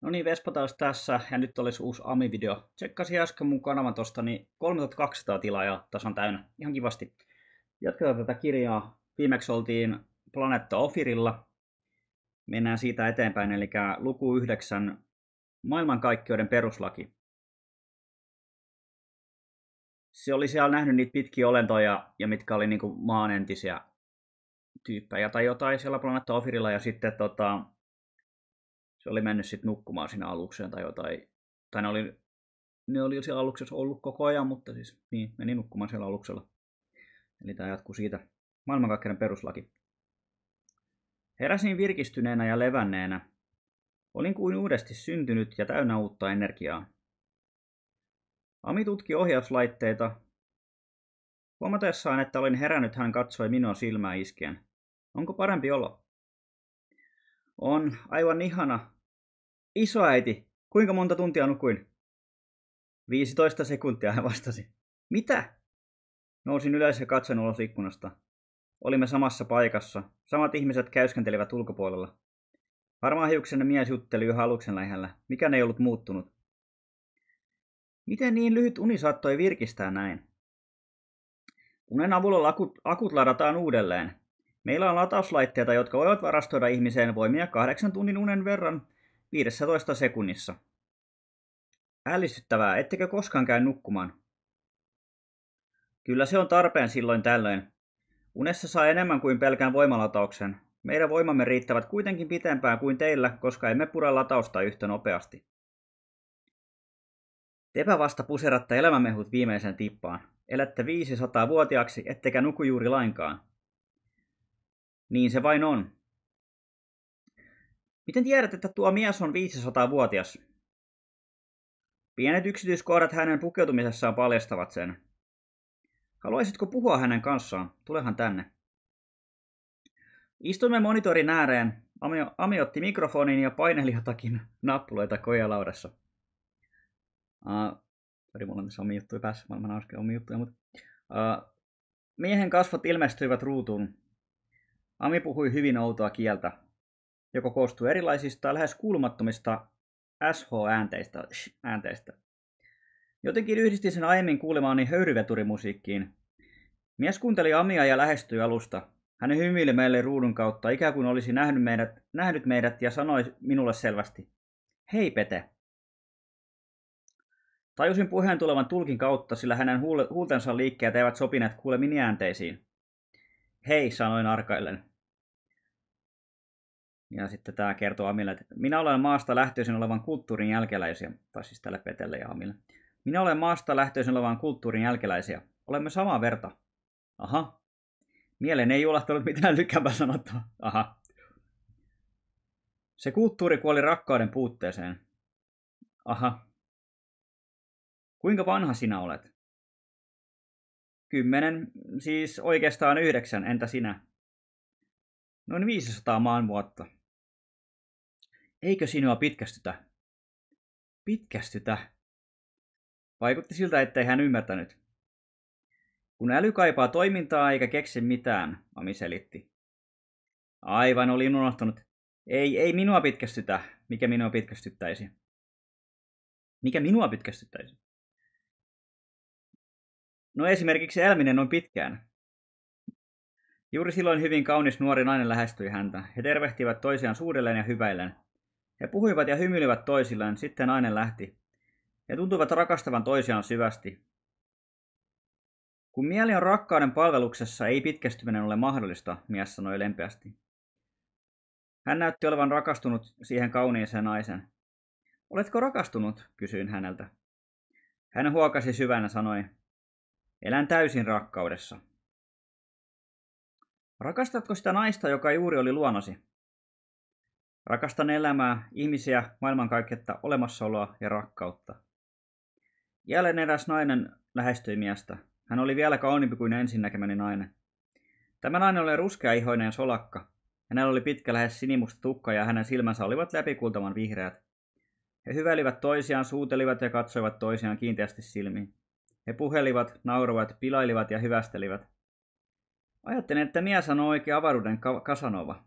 No niin, Vespa taas tässä ja nyt olisi uusi AMI-video. Tsekkasin äsken mun kanavan tosta, niin 3200 tilaajaa tasan täynnä. Ihan kivasti. Jatketaan tätä kirjaa. Viimeksi oltiin Planetta Ofirilla. Mennään siitä eteenpäin, eli luku 9, maailmankaikkeuden peruslaki. Se oli siellä nähnyt niitä pitkiä olentoja, ja mitkä oli niin maanentisiä tyyppejä tai jotain siellä Planetta Ofirilla, ja sitten tota, se oli mennyt sitten nukkumaan siinä alukseen tai jotain. Tai ne oli, ne oli siellä aluksessa ollut koko ajan, mutta siis niin, meni nukkumaan siellä aluksella. Eli tämä jatkuu siitä. Maailmankaikkeuden peruslaki. Heräsin virkistyneenä ja levänneenä. Olin kuin uudesti syntynyt ja täynnä uutta energiaa. Ami tutki ohjauslaitteita. Huomatessaan, että olin herännyt, hän katsoi minua silmää iskien. Onko parempi olla? On aivan ihana, Isoäiti, kuinka monta tuntia nukuin? 15 sekuntia, hän vastasi. Mitä? Nousin ylös ja katsoin ulos ikkunasta. Olimme samassa paikassa. Samat ihmiset käyskentelivät ulkopuolella. Harmaa hiuksenne mies jutteli yhä aluksen lähellä. Mikään ei ollut muuttunut. Miten niin lyhyt uni saattoi virkistää näin? Unen avulla akut, akut ladataan uudelleen. Meillä on latauslaitteita, jotka voivat varastoida ihmiseen voimia kahdeksan tunnin unen verran – 15 sekunnissa. Ällistyttävää, ettekö koskaan käy nukkumaan? Kyllä se on tarpeen silloin tällöin. Unessa saa enemmän kuin pelkään voimalatauksen. Meidän voimamme riittävät kuitenkin pitempään kuin teillä, koska emme pura latausta yhtä nopeasti. Tepä vasta puseratta elämämehut viimeisen tippaan. Elätte 500-vuotiaaksi, ettekä nuku juuri lainkaan. Niin se vain on. Miten tiedät, että tuo mies on 500-vuotias? Pienet yksityiskohdat hänen pukeutumisessaan paljastavat sen. Haluaisitko puhua hänen kanssaan? Tulehan tänne. Istuimme monitorin ääreen. Ami, Ami otti mikrofonin ja paineli jotakin nappuloita kojalaudassa. Uh, Sori, mulla on tässä omi juttuja päässä, olen hauska omi juttuja, mutta... Uh, miehen kasvot ilmestyivät ruutuun. Ami puhui hyvin outoa kieltä joka koostuu erilaisista lähes kuulumattomista SH-äänteistä. Äänteistä. Jotenkin yhdistin sen aiemmin kuulemaani höyryveturimusiikkiin. Mies kuunteli Amia ja lähestyi alusta. Hän hymyili meille ruudun kautta, ikään kuin olisi nähnyt meidät, nähnyt meidät ja sanoi minulle selvästi, Hei Pete! Tajusin puheen tulevan tulkin kautta, sillä hänen huultensa liikkeet eivät sopineet kuulemini äänteisiin. Hei, sanoin arkaillen. Ja sitten tämä kertoo Amille, että minä olen maasta lähtöisin olevan kulttuurin jälkeläisiä, tai siis tälle Petelle ja Amille. Minä olen maasta lähtöisin olevan kulttuurin jälkeläisiä. Olemme samaa verta. Aha. mielen ei juolahtanut mitään lykkäävää sanottua. Aha. Se kulttuuri kuoli rakkauden puutteeseen. Aha. Kuinka vanha sinä olet? Kymmenen, siis oikeastaan yhdeksän, entä sinä? Noin 500 maan vuotta. Eikö sinua pitkästytä? Pitkästytä? Vaikutti siltä, ettei hän ymmärtänyt. Kun äly kaipaa toimintaa eikä keksi mitään, Ami selitti. Aivan, olin unohtanut. Ei, ei minua pitkästytä, mikä minua pitkästyttäisi. Mikä minua pitkästyttäisi? No esimerkiksi Elminen on pitkään. Juuri silloin hyvin kaunis nuori nainen lähestyi häntä. He tervehtivät toisiaan suudelleen ja hyväillen. He puhuivat ja hymyilivät toisilleen, sitten nainen lähti. He tuntuivat rakastavan toisiaan syvästi. Kun mieli on rakkauden palveluksessa, ei pitkästyminen ole mahdollista, mies sanoi lempeästi. Hän näytti olevan rakastunut siihen kauniiseen naisen. Oletko rakastunut? kysyin häneltä. Hän huokasi syvänä sanoi, elän täysin rakkaudessa. Rakastatko sitä naista, joka juuri oli luonosi? Rakastan elämää, ihmisiä, maailmankaikkeutta, olemassaoloa ja rakkautta. Jälleen eräs nainen lähestyi miestä. Hän oli vielä kauniimpi kuin ensin näkemäni nainen. Tämä nainen oli ruskea ihoinen ja solakka. Hänellä oli pitkä lähes sinimusta tukka ja hänen silmänsä olivat läpikultavan vihreät. He hyvälivät toisiaan, suutelivat ja katsoivat toisiaan kiinteästi silmiin. He puhelivat, nauroivat, pilailivat ja hyvästelivät. Ajattelin, että mies on oikea avaruuden kasanova,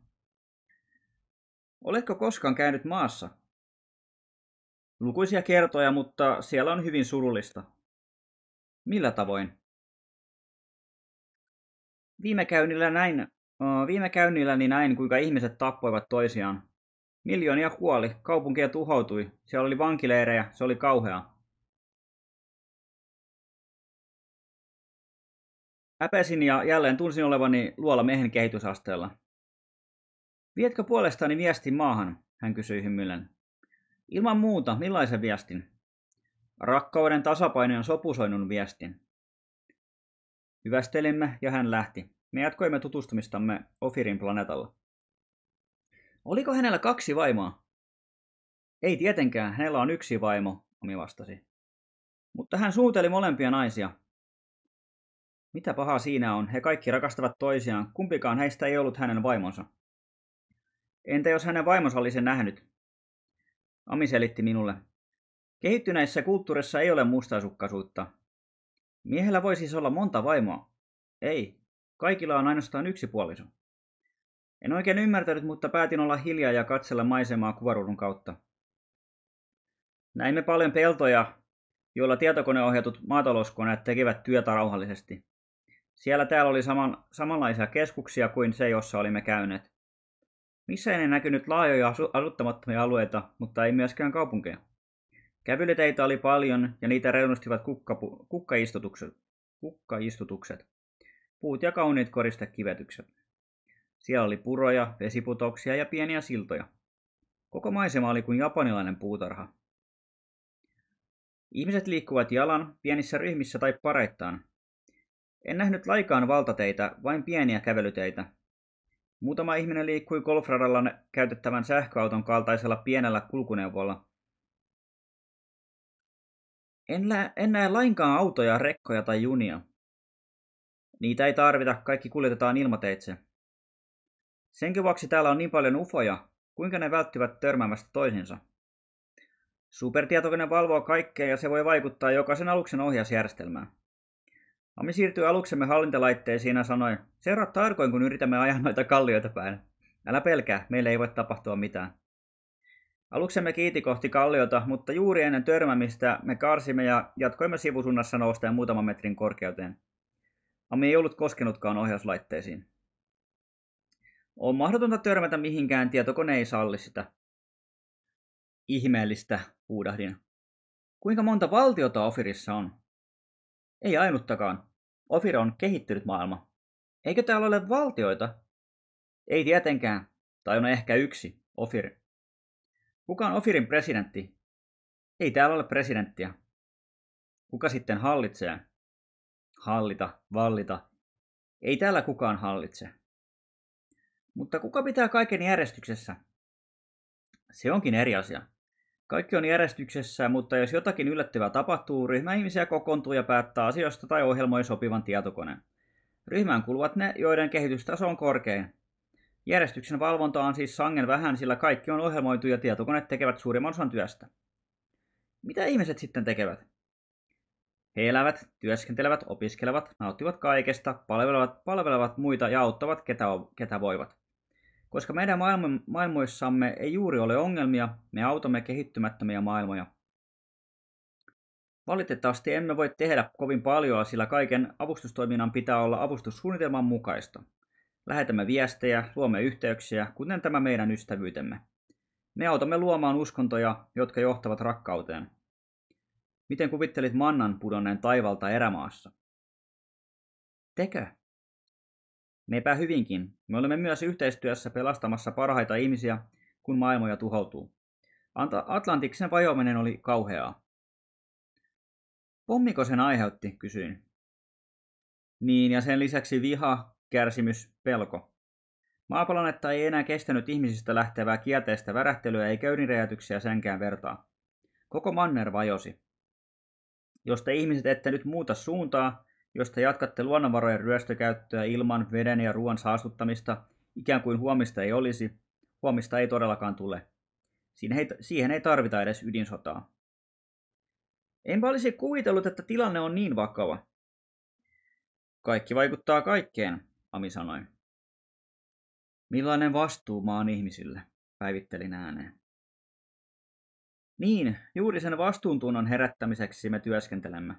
Oletko koskaan käynyt maassa? Lukuisia kertoja, mutta siellä on hyvin surullista. Millä tavoin? Viime käynnillä näin, viime niin, näin, kuinka ihmiset tappoivat toisiaan. Miljoonia kuoli, kaupunkia tuhoutui, siellä oli vankileirejä, se oli kauheaa. Äpesin ja jälleen tunsin olevani luola miehen kehitysasteella. Vietkö puolestani viestin maahan? Hän kysyi hymyillen. Ilman muuta, millaisen viestin? Rakkauden tasapainoinen sopusoinnun viestin. Hyvästelimme ja hän lähti. Me jatkoimme tutustumistamme Ofirin planeetalla. Oliko hänellä kaksi vaimoa? Ei tietenkään, hänellä on yksi vaimo, Omi vastasi. Mutta hän suuteli molempia naisia. Mitä pahaa siinä on, he kaikki rakastavat toisiaan, kumpikaan heistä ei ollut hänen vaimonsa. Entä jos hänen vaimonsa oli sen nähnyt? Ami selitti minulle. Kehittyneissä kulttuurissa ei ole mustasukkaisuutta. Miehellä voi siis olla monta vaimoa. Ei, kaikilla on ainoastaan yksi puoliso. En oikein ymmärtänyt, mutta päätin olla hiljaa ja katsella maisemaa kuvaruudun kautta. Näimme paljon peltoja, joilla tietokoneohjatut maatalouskoneet tekivät työtä rauhallisesti. Siellä täällä oli saman, samanlaisia keskuksia kuin se, jossa olimme käyneet. Missään ei näkynyt laajoja asu- asuttamattomia alueita, mutta ei myöskään kaupunkeja. Kävelyteitä oli paljon ja niitä reunustivat kukkapu- kukkaistutukset. kukkaistutukset, puut ja kauniit koristekivetykset. Siellä oli puroja, vesiputoksia ja pieniä siltoja. Koko maisema oli kuin japanilainen puutarha. Ihmiset liikkuvat jalan pienissä ryhmissä tai pareittain. En nähnyt laikaan valtateitä, vain pieniä kävelyteitä, Muutama ihminen liikkui golfradalla käytettävän sähköauton kaltaisella pienellä kulkuneuvolla. En, lä- en näe lainkaan autoja, rekkoja tai junia. Niitä ei tarvita, kaikki kuljetetaan ilmateitse. Senkin vuoksi täällä on niin paljon ufoja, kuinka ne välttyvät törmäämästä toisinsa. Supertietokone valvoo kaikkea ja se voi vaikuttaa jokaisen aluksen ohjausjärjestelmään. Ami no, siirtyi aluksemme hallintalaitteisiin ja sanoi, seuraa tarkoin, kun yritämme ajaa noita kallioita päin. Älä pelkää, meille ei voi tapahtua mitään. Aluksemme kiiti kohti kalliota, mutta juuri ennen törmämistä me karsimme ja jatkoimme sivusunnassa noustaen muutaman metrin korkeuteen. Ami ei ollut koskenutkaan ohjauslaitteisiin. On mahdotonta törmätä mihinkään, tietokone ei salli sitä. Ihmeellistä, huudahdin. Kuinka monta valtiota Ofirissa on? Ei ainuttakaan. Ofiro on kehittynyt maailma. Eikö täällä ole valtioita? Ei tietenkään. Tai on ehkä yksi, Ofir. Kuka on Ofirin presidentti? Ei täällä ole presidenttiä. Kuka sitten hallitsee? Hallita, vallita. Ei täällä kukaan hallitse. Mutta kuka pitää kaiken järjestyksessä? Se onkin eri asia. Kaikki on järjestyksessä, mutta jos jotakin yllättävää tapahtuu, ryhmä ihmisiä kokoontuu ja päättää asioista tai ohjelmoi sopivan tietokoneen. Ryhmään kuuluvat ne, joiden kehitystaso on korkein. Järjestyksen valvonta on siis sangen vähän, sillä kaikki on ohjelmoitu ja tietokoneet tekevät suurimman osan työstä. Mitä ihmiset sitten tekevät? He elävät, työskentelevät, opiskelevat, nauttivat kaikesta, palvelevat, palvelevat muita ja auttavat ketä, ketä voivat. Koska meidän maailmoissamme ei juuri ole ongelmia, me autamme kehittymättömiä maailmoja. Valitettavasti emme voi tehdä kovin paljon, sillä kaiken avustustoiminnan pitää olla avustussuunnitelman mukaista. Lähetämme viestejä, luomme yhteyksiä, kuten tämä meidän ystävyytemme. Me autamme luomaan uskontoja, jotka johtavat rakkauteen. Miten kuvittelit mannan pudonneen taivalta erämaassa? Tekö? Mepä hyvinkin. Me olemme myös yhteistyössä pelastamassa parhaita ihmisiä, kun maailmoja tuhoutuu. Anta Atlantiksen vajoaminen oli kauheaa. Pommiko sen aiheutti, kysyin. Niin, ja sen lisäksi viha, kärsimys, pelko. Maapalonetta ei enää kestänyt ihmisistä lähtevää kielteistä värähtelyä ei ydinräjätyksiä senkään vertaa. Koko manner vajosi. Jos te ihmiset ette nyt muuta suuntaa, jos te jatkatte luonnonvarojen ryöstökäyttöä ilman veden ja ruoan saastuttamista, ikään kuin huomista ei olisi, huomista ei todellakaan tule. Siihen ei, tarvita edes ydinsotaa. Enpä olisi kuvitellut, että tilanne on niin vakava. Kaikki vaikuttaa kaikkeen, Ami sanoi. Millainen vastuu maan ihmisille, päivittelin ääneen. Niin, juuri sen vastuuntunnon herättämiseksi me työskentelemme.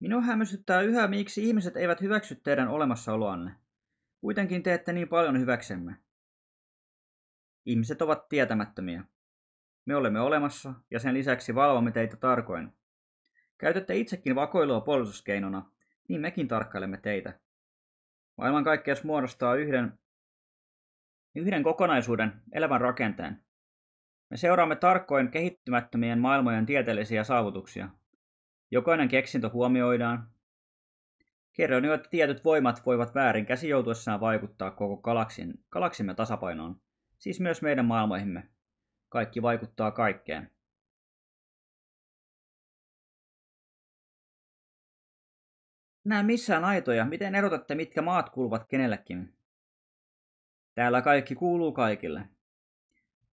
Minua hämmästyttää yhä, miksi ihmiset eivät hyväksy teidän olemassaoloanne. Kuitenkin teette niin paljon hyväksemme. Ihmiset ovat tietämättömiä. Me olemme olemassa ja sen lisäksi valvomme teitä tarkoin. Käytätte itsekin vakoilua puolustuskeinona, niin mekin tarkkailemme teitä. Maailmankaikkeus muodostaa yhden, yhden kokonaisuuden, elävän rakenteen. Me seuraamme tarkoin kehittymättömien maailmojen tieteellisiä saavutuksia, Jokainen keksintö huomioidaan. että tietyt voimat voivat väärin käsi joutuessaan vaikuttaa koko galaksin, galaksimme tasapainoon, siis myös meidän maailmoihimme. Kaikki vaikuttaa kaikkeen. Nämä missään aitoja, miten erotatte mitkä maat kuuluvat kenellekin. Täällä kaikki kuuluu kaikille.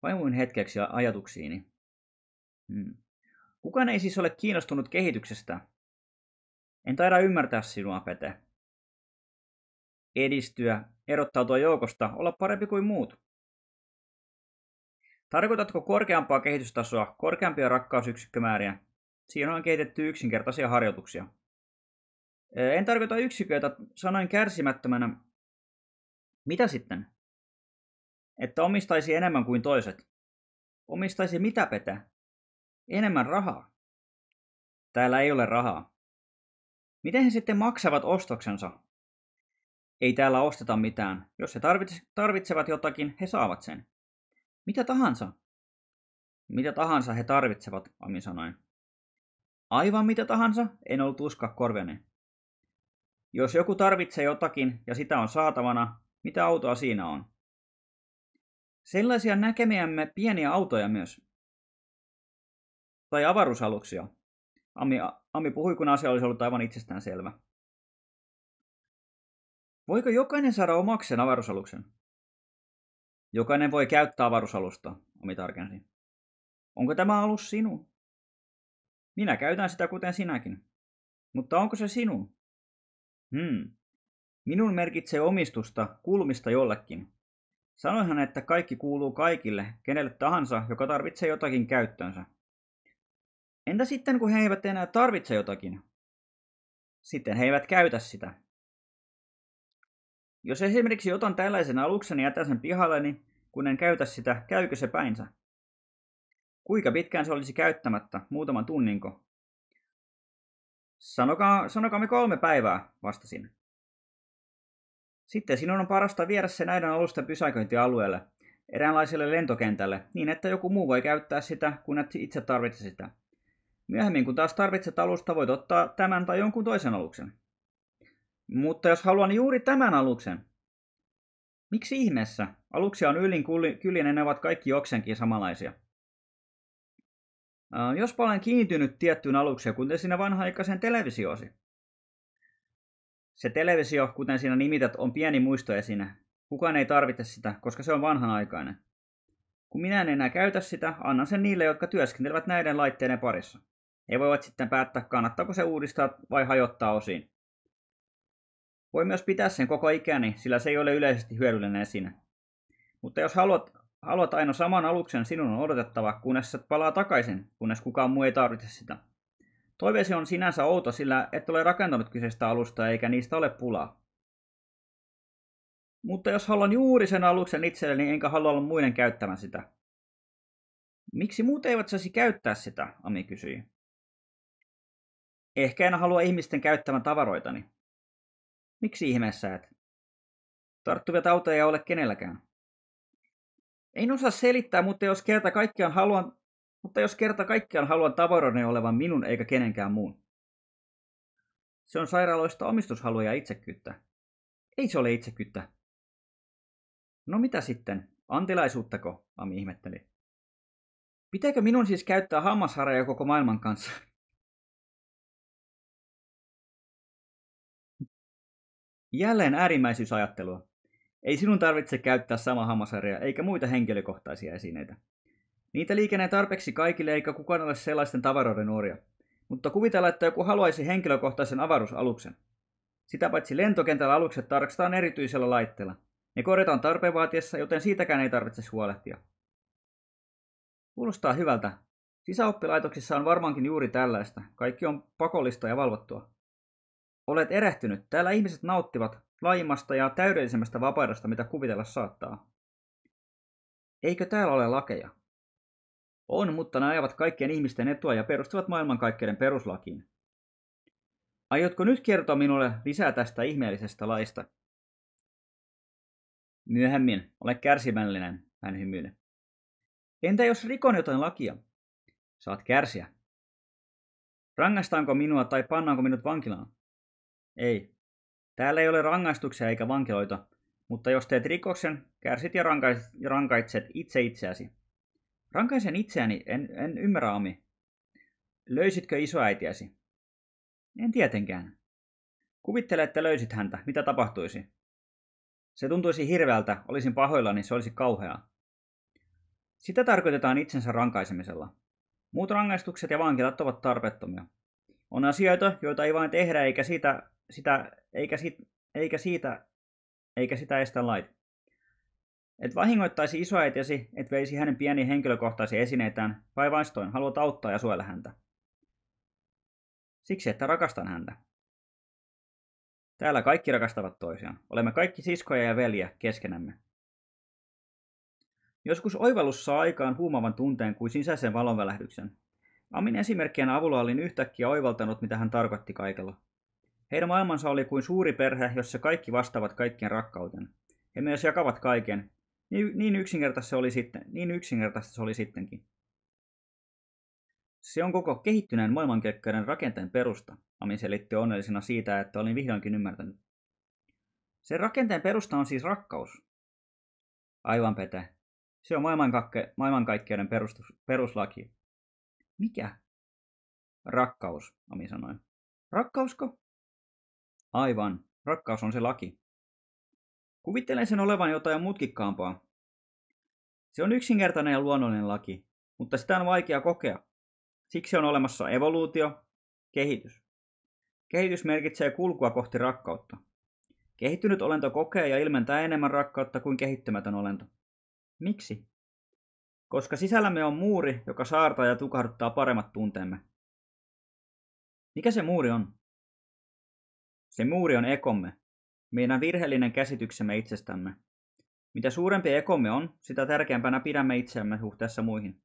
Vaimuin hetkeksi ajatuksiini. Hmm. Kukaan ei siis ole kiinnostunut kehityksestä. En taida ymmärtää sinua, Pete. Edistyä, erottautua joukosta, olla parempi kuin muut. Tarkoitatko korkeampaa kehitystasoa, korkeampia rakkausyksikkömääriä? Siinä on kehitetty yksinkertaisia harjoituksia. En tarkoita yksiköitä, sanoin kärsimättömänä. Mitä sitten? Että omistaisi enemmän kuin toiset. Omistaisi mitä petä? Enemmän rahaa. Täällä ei ole rahaa. Miten he sitten maksavat ostoksensa? Ei täällä osteta mitään. Jos he tarvitsevat jotakin, he saavat sen. Mitä tahansa. Mitä tahansa he tarvitsevat, Ami sanoi. Aivan mitä tahansa, en ollut uska korvene. Jos joku tarvitsee jotakin ja sitä on saatavana, mitä autoa siinä on? Sellaisia näkemiämme pieniä autoja myös tai avaruusaluksia. Ami, Ami puhui, kun asia olisi ollut aivan itsestäänselvä. Voiko jokainen saada omakseen avaruusaluksen? Jokainen voi käyttää avaruusalusta, Ami tarkensi. Onko tämä alus sinun? Minä käytän sitä kuten sinäkin. Mutta onko se sinun? Hmm. Minun merkitsee omistusta kulmista jollekin. Sanoihan, että kaikki kuuluu kaikille, kenelle tahansa, joka tarvitsee jotakin käyttöönsä. Entä sitten, kun he eivät enää tarvitse jotakin? Sitten he eivät käytä sitä. Jos esimerkiksi otan tällaisen aluksen ja jätän sen pihalleni, niin kun en käytä sitä, käykö se päinsä? Kuinka pitkään se olisi käyttämättä? Muutaman tunninko? Sanokaa, me kolme päivää, vastasin. Sitten sinun on parasta viedä se näiden alusten pysäköintialueelle, eräänlaiselle lentokentälle, niin että joku muu voi käyttää sitä, kun et itse tarvitse sitä. Myöhemmin kun taas tarvitset alusta, voit ottaa tämän tai jonkun toisen aluksen. Mutta jos haluan juuri tämän aluksen, miksi ihmeessä? Aluksia on ylin kyllin ne ovat kaikki jokseenkin samanlaisia. jos olen kiintynyt tiettyyn alukseen, kuten siinä vanha-aikaisen televisiosi. Se televisio, kuten siinä nimität, on pieni muistoesine. Kukaan ei tarvitse sitä, koska se on vanhanaikainen. Kun minä en enää käytä sitä, annan sen niille, jotka työskentelevät näiden laitteiden parissa. He voivat sitten päättää, kannattaako se uudistaa vai hajottaa osin. Voi myös pitää sen koko ikäni, sillä se ei ole yleisesti hyödyllinen esine. Mutta jos haluat, haluat aina saman aluksen, sinun on odotettava, kunnes se palaa takaisin, kunnes kukaan muu ei tarvitse sitä. Toiveesi on sinänsä outo, sillä et ole rakentanut kyseistä alusta eikä niistä ole pulaa. Mutta jos haluan juuri sen aluksen itselleni, enkä halua olla muiden käyttämään sitä. Miksi muut eivät saisi käyttää sitä, Ami kysyi. Ehkä en halua ihmisten käyttävän tavaroitani. Miksi ihmeessä et? Tarttuvia tauteja ei ole kenelläkään. En osaa selittää, mutta jos kerta kaikkiaan haluan, mutta jos kerta kaikkiaan haluan tavaroiden olevan minun eikä kenenkään muun. Se on sairaaloista omistushaluja ja itsekyyttä. Ei se ole itsekyyttä. No mitä sitten? Antilaisuuttako? Ami ihmetteli. Pitääkö minun siis käyttää hammasharjaa koko maailman kanssa? Jälleen äärimmäisyysajattelua. Ei sinun tarvitse käyttää samaa hammasarjaa eikä muita henkilökohtaisia esineitä. Niitä liikenee tarpeeksi kaikille eikä kukaan ole sellaisten tavaroiden nuoria. Mutta kuvitella, että joku haluaisi henkilökohtaisen avaruusaluksen. Sitä paitsi lentokentällä alukset tarkastetaan erityisellä laitteella. Ne korjataan tarpeen vaatiessa, joten siitäkään ei tarvitse huolehtia. Kuulostaa hyvältä. Sisäoppilaitoksissa on varmaankin juuri tällaista. Kaikki on pakollista ja valvottua. Olet erehtynyt. Täällä ihmiset nauttivat laajimmasta ja täydellisemmästä vapaudesta, mitä kuvitella saattaa. Eikö täällä ole lakeja? On, mutta ne ajavat kaikkien ihmisten etua ja perustuvat maailmankaikkeuden peruslakiin. Aiotko nyt kertoa minulle lisää tästä ihmeellisestä laista? Myöhemmin, ole kärsimällinen, hän hymyili. Entä jos rikon jotain lakia? Saat kärsiä. Rangaistaanko minua tai pannaanko minut vankilaan? Ei. Täällä ei ole rangaistuksia eikä vankiloita, mutta jos teet rikoksen, kärsit ja rankaitset itse itseäsi. Rankaisen itseäni, en, en ymmärrä Ami. Löysitkö isoäitiäsi? En tietenkään. Kuvittele, että löysit häntä. Mitä tapahtuisi? Se tuntuisi hirveältä, olisin pahoillani, se olisi kauheaa. Sitä tarkoitetaan itsensä rankaisemisella. Muut rangaistukset ja vankilat ovat tarpeettomia. On asioita, joita ei vain tehdä eikä siitä sitä, eikä, sit, eikä, siitä, eikä sitä estä lait. Et vahingoittaisi isoäitiäsi, et veisi hänen pieniä henkilökohtaisia esineitään, vastoin, haluat auttaa ja suojella häntä. Siksi, että rakastan häntä. Täällä kaikki rakastavat toisiaan. Olemme kaikki siskoja ja veljiä keskenämme. Joskus oivallus saa aikaan huumavan tunteen kuin sisäisen valonvälähdyksen. Amin esimerkkien avulla olin yhtäkkiä oivaltanut, mitä hän tarkoitti kaikella. Heidän maailmansa oli kuin suuri perhe, jossa kaikki vastaavat kaikkien rakkauteen. He myös jakavat kaiken. Niin, niin, yksinkertaista, se oli sitten, niin yksinkertaista se oli sittenkin. Se on koko kehittyneen maailmankeikkeiden rakenteen perusta, Ami selitti onnellisena siitä, että olin vihdoinkin ymmärtänyt. Sen rakenteen perusta on siis rakkaus. Aivan Pete. Se on maailmankakke, maailmankaikkeuden perustus, peruslaki. Mikä? Rakkaus, Ami sanoi. Rakkausko? Aivan, rakkaus on se laki. Kuvittelen sen olevan jotain mutkikkaampaa. Se on yksinkertainen ja luonnollinen laki, mutta sitä on vaikea kokea. Siksi on olemassa evoluutio, kehitys. Kehitys merkitsee kulkua kohti rakkautta. Kehittynyt olento kokee ja ilmentää enemmän rakkautta kuin kehittymätön olento. Miksi? Koska sisällämme on muuri, joka saartaa ja tukahduttaa paremmat tunteemme. Mikä se muuri on? Se muuri on ekomme, meidän virheellinen käsityksemme itsestämme. Mitä suurempi ekomme on, sitä tärkeämpänä pidämme itseämme suhteessa muihin.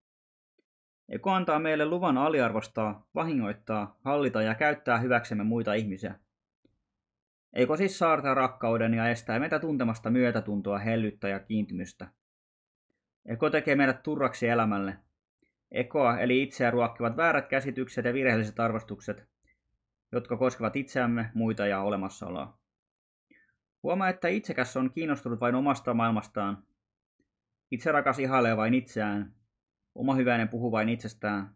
Eko antaa meille luvan aliarvostaa, vahingoittaa, hallita ja käyttää hyväksemme muita ihmisiä. Eko siis saartaa rakkauden ja estää meitä tuntemasta myötätuntoa, hellyttä ja kiintymystä. Eko tekee meidät turraksi elämälle. Ekoa eli itseä ruokkivat väärät käsitykset ja virheelliset arvostukset jotka koskevat itseämme, muita ja olemassaoloa. Huomaa, että itsekäs on kiinnostunut vain omasta maailmastaan. Itse rakas ihailee vain itseään. Oma hyväinen puhuu vain itsestään.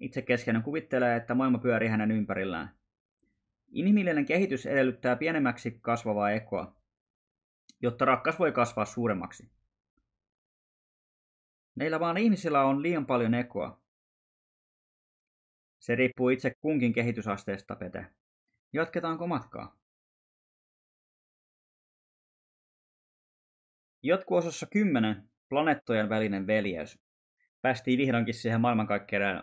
Itse keskeinen kuvittelee, että maailma pyörii hänen ympärillään. Inhimillinen kehitys edellyttää pienemmäksi kasvavaa ekoa, jotta rakkaus voi kasvaa suuremmaksi. Meillä vaan ihmisillä on liian paljon ekoa. Se riippuu itse kunkin kehitysasteesta, Pete. Jatketaanko matkaa? osassa 10 planeettojen välinen veljeys. Päästiin vihdoinkin siihen maailmankaikkeuden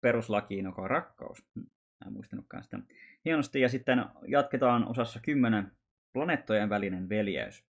peruslakiin, joka on rakkaus. Mä en muistanutkaan sitä. Hienosti. Ja sitten jatketaan osassa 10 planeettojen välinen veljeys.